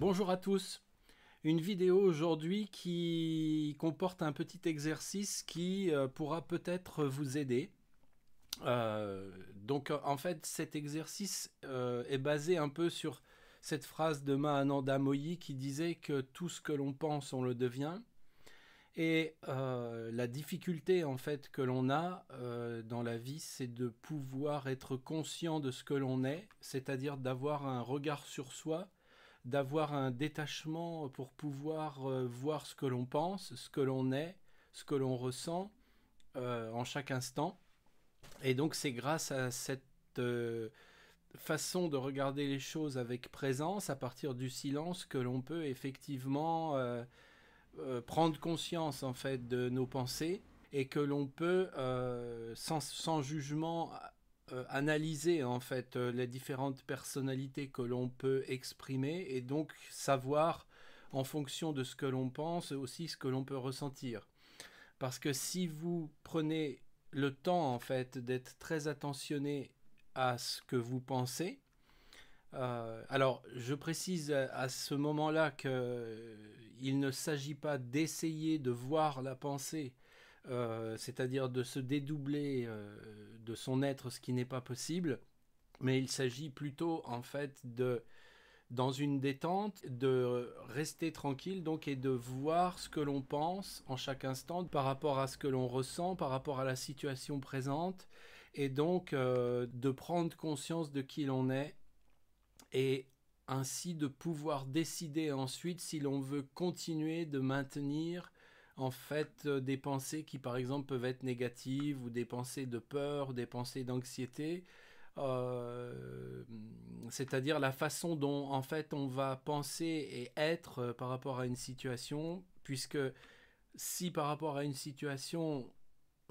Bonjour à tous. Une vidéo aujourd'hui qui comporte un petit exercice qui euh, pourra peut-être vous aider. Euh, donc en fait cet exercice euh, est basé un peu sur cette phrase de Mahananda Moyi qui disait que tout ce que l'on pense on le devient. Et la difficulté en fait que l'on a dans la vie c'est de pouvoir être conscient de ce que l'on est, c'est-à-dire d'avoir un regard sur soi d'avoir un détachement pour pouvoir euh, voir ce que l'on pense, ce que l'on est, ce que l'on ressent euh, en chaque instant. Et donc c'est grâce à cette euh, façon de regarder les choses avec présence, à partir du silence, que l'on peut effectivement prendre conscience en fait de nos pensées et que l'on peut sans, sans jugement euh, analyser en fait euh, les différentes personnalités que l'on peut exprimer et donc savoir en fonction de ce que l'on pense aussi ce que l'on peut ressentir. Parce que si vous prenez le temps en fait d'être très attentionné à ce que vous pensez, euh, alors je précise à, ce moment-là qu'il ne s'agit pas d'essayer de voir la pensée euh, c'est-à-dire de se dédoubler euh, de son être, ce qui n'est pas possible, mais il s'agit plutôt en fait de dans une détente, de rester tranquille donc et de voir ce que l'on pense en chaque instant par rapport à ce que l'on ressent, par rapport à la situation présente et donc euh, de prendre conscience de qui l'on est et ainsi de pouvoir décider ensuite si l'on veut continuer de maintenir en fait euh, des pensées qui par exemple peuvent être négatives ou des pensées de peur, des pensées d'anxiété. Euh, c'est-à-dire la façon dont en fait on va penser et être euh, par rapport à une situation, puisque si par rapport à une situation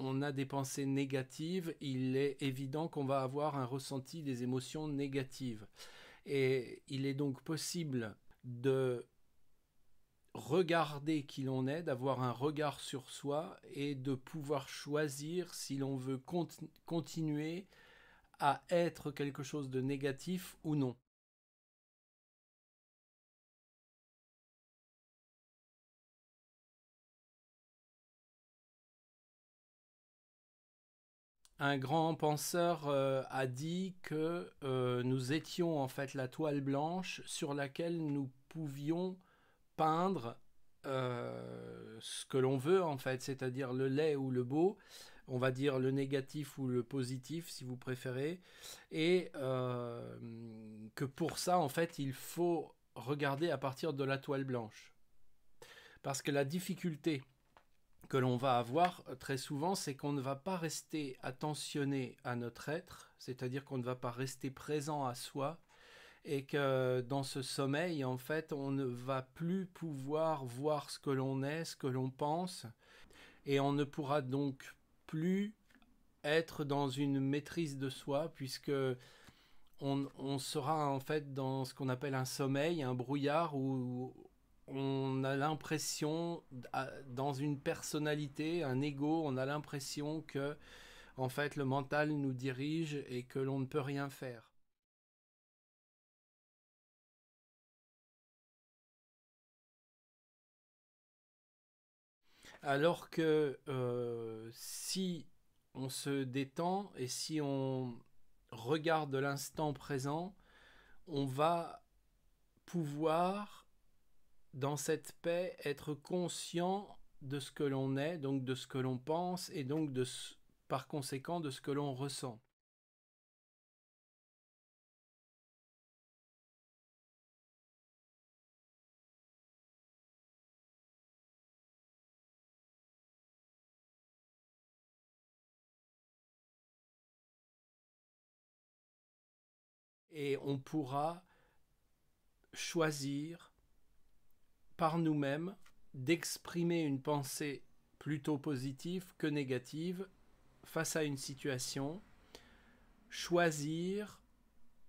on a des pensées négatives, il est évident qu'on va avoir un ressenti des émotions négatives. Et il est donc possible de regarder qui l'on est, d'avoir un regard sur soi et de pouvoir choisir si l'on veut continuer à être quelque chose de négatif ou non. un grand penseur euh, a dit que euh, nous étions en fait la toile blanche sur laquelle nous pouvions peindre euh, ce que l'on veut en fait, c'est-à-dire le laid ou le beau, on va dire le négatif ou le positif si vous préférez, et euh, que pour ça en fait il faut regarder à partir de la toile blanche. Parce que la difficulté que l'on va avoir euh, très souvent, c'est qu'on ne va pas rester attentionné à notre être, c'est-à-dire qu'on ne va pas rester présent à soi, et que dans ce sommeil, en fait, on ne va plus pouvoir voir ce que l'on est, ce que l'on pense, et on ne pourra donc plus être dans une maîtrise de soi, puisque on, sera en fait dans ce qu'on appelle un sommeil, un brouillard, où on a l'impression, dans une personnalité, un ego, on a l'impression que, en fait, le mental nous dirige et que l'on ne peut rien faire. Alors que euh, si on se détend et si on regarde l'instant présent, on va pouvoir, dans cette paix, être conscient de ce que l'on est, donc de ce que l'on pense et donc par conséquent de ce que l'on ressent. et on pourra choisir par nous-mêmes d'exprimer une pensée plutôt positive que négative face à une situation, choisir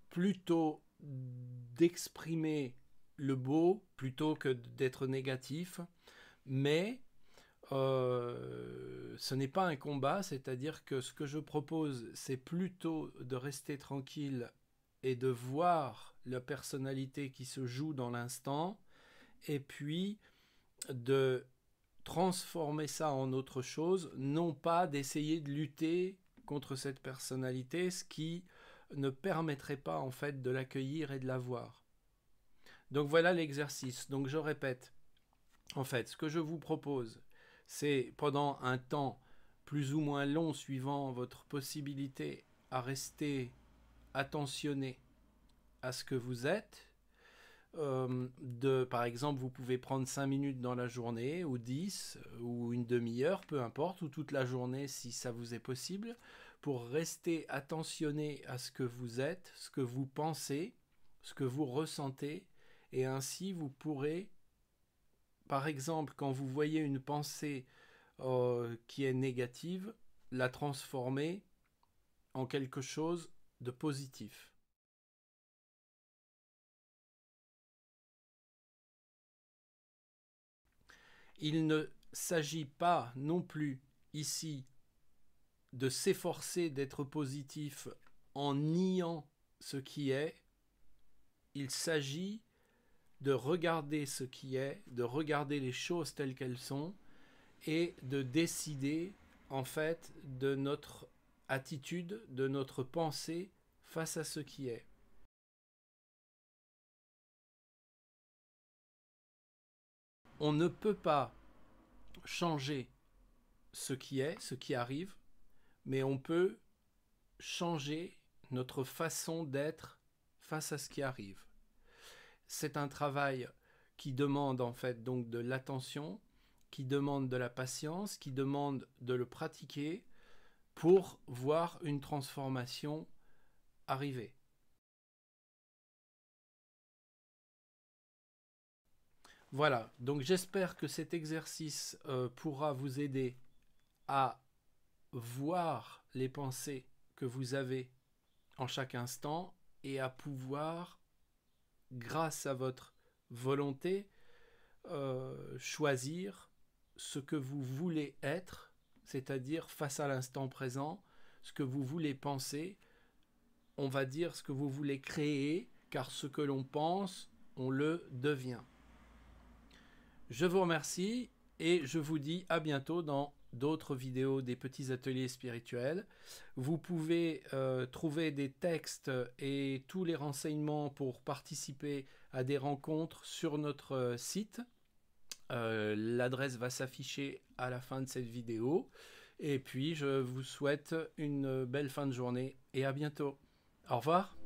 plutôt d'exprimer le beau plutôt que d'être négatif, mais euh, ce n'est pas un combat, c'est-à-dire que ce que je propose, c'est plutôt de rester tranquille et de voir la personnalité qui se joue dans l'instant, et puis de transformer ça en autre chose, non pas d'essayer de lutter contre cette personnalité, ce qui ne permettrait pas en fait de l'accueillir et de la voir. Donc voilà l'exercice. Donc je répète, en fait, ce que je vous propose, c'est pendant un temps plus ou moins long, suivant votre possibilité à rester attentionné à ce que vous êtes. Euh, de, par exemple, vous pouvez prendre 5 minutes dans la journée, ou 10, ou une demi-heure, peu importe, ou toute la journée si ça vous est possible, pour rester attentionné à ce que vous êtes, ce que vous pensez, ce que vous ressentez, et ainsi vous pourrez, par exemple, quand vous voyez une pensée euh, qui est négative, la transformer en quelque chose de positif. Il ne s'agit pas non plus ici de s'efforcer d'être positif en niant ce qui est, il s'agit de regarder ce qui est, de regarder les choses telles qu'elles sont et de décider en fait de notre attitude de notre pensée face à ce qui est. On ne peut pas changer ce qui est, ce qui arrive, mais on peut changer notre façon d'être face à ce qui arrive. C'est un travail qui demande en fait donc de l'attention, qui demande de la patience, qui demande de le pratiquer, pour voir une transformation arriver. Voilà, donc j'espère que cet exercice euh, pourra vous aider à voir les pensées que vous avez en chaque instant et à pouvoir, grâce à votre volonté, euh, choisir ce que vous voulez être c'est-à-dire face à l'instant présent, ce que vous voulez penser, on va dire ce que vous voulez créer, car ce que l'on pense, on le devient. Je vous remercie et je vous dis à bientôt dans d'autres vidéos des petits ateliers spirituels. Vous pouvez euh, trouver des textes et tous les renseignements pour participer à des rencontres sur notre euh, site. Euh, l'adresse va s'afficher à la fin de cette vidéo. Et puis, je vous souhaite une belle fin de journée et à bientôt. Au revoir.